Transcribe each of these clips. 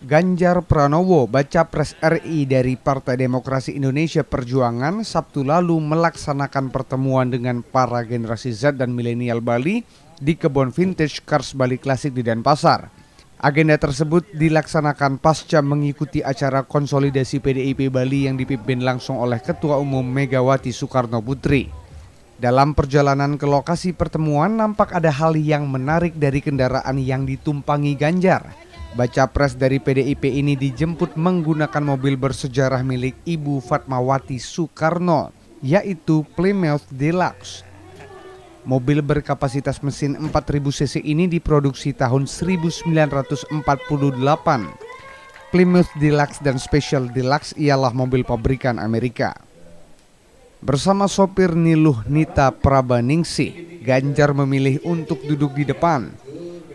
Ganjar Pranowo, baca pres RI dari Partai Demokrasi Indonesia Perjuangan, Sabtu lalu melaksanakan pertemuan dengan para generasi Z dan milenial Bali di kebun Vintage Cars Bali Klasik di Denpasar. Agenda tersebut dilaksanakan pasca mengikuti acara konsolidasi PDIP Bali yang dipimpin langsung oleh Ketua Umum Megawati Soekarno Putri. Dalam perjalanan ke lokasi pertemuan, nampak ada hal yang menarik dari kendaraan yang ditumpangi Ganjar Baca pres dari PDIP ini dijemput menggunakan mobil bersejarah milik Ibu Fatmawati Soekarno, yaitu Plymouth Deluxe. Mobil berkapasitas mesin 4000 cc ini diproduksi tahun 1948. Plymouth Deluxe dan Special Deluxe ialah mobil pabrikan Amerika. Bersama sopir Niluh Nita Prabaningsih, Ganjar memilih untuk duduk di depan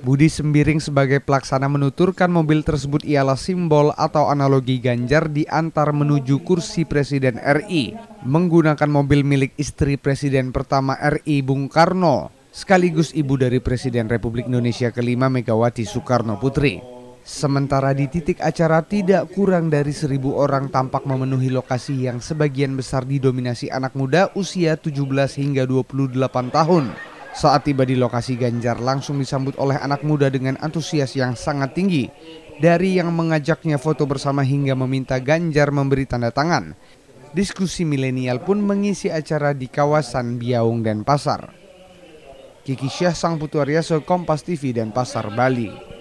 Budi Sembiring sebagai pelaksana menuturkan mobil tersebut ialah simbol atau analogi Ganjar di antar menuju kursi Presiden RI menggunakan mobil milik istri Presiden pertama RI Bung Karno sekaligus ibu dari Presiden Republik Indonesia kelima Megawati Soekarno Putri. Sementara di titik acara tidak kurang dari seribu orang tampak memenuhi lokasi yang sebagian besar didominasi anak muda usia 17 hingga 28 tahun. Saat tiba di lokasi Ganjar langsung disambut oleh anak muda dengan antusias yang sangat tinggi. Dari yang mengajaknya foto bersama hingga meminta Ganjar memberi tanda tangan. Diskusi milenial pun mengisi acara di kawasan Biaung dan Pasar. Kiki Syah Sang Putu Aryaso, Kompas TV dan Pasar Bali.